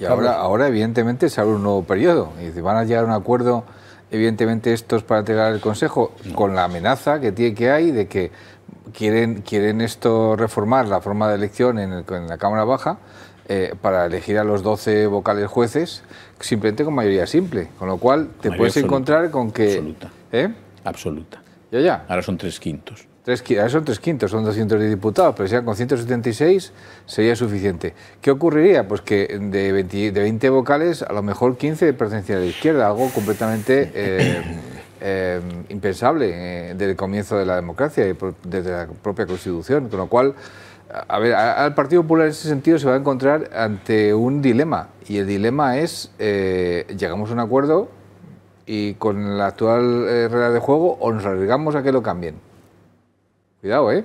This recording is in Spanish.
Y ahora, ahora, evidentemente, se abre un nuevo periodo. Y van a llegar a un acuerdo, evidentemente, estos para llegar el Consejo, con la amenaza que, tiene, que hay de que quieren, quieren esto reformar la forma de elección en, la Cámara Baja. Eh, para elegir a los 12 vocales jueces, simplemente con mayoría simple, con lo cual te puedes encontrar con que... Absoluta. ¿eh? Absoluta. Ya, ya. Ahora son tres quintos. Tres, ahora son tres quintos, son 210 diputados, pero ya con 176 sería suficiente. ¿Qué ocurriría? Pues que de 20, de 20 vocales, a lo mejor 15 pertenecían a la izquierda, algo completamente eh, eh, impensable eh, desde el comienzo de la democracia y desde la propia Constitución. Con lo cual, a ver, al Partido Popular en ese sentido se va a encontrar ante un dilema, y el dilema es: llegamos a un acuerdo y con la actual eh, regla de juego, o nos arriesgamos a que lo cambien. Cuidado, ¿eh?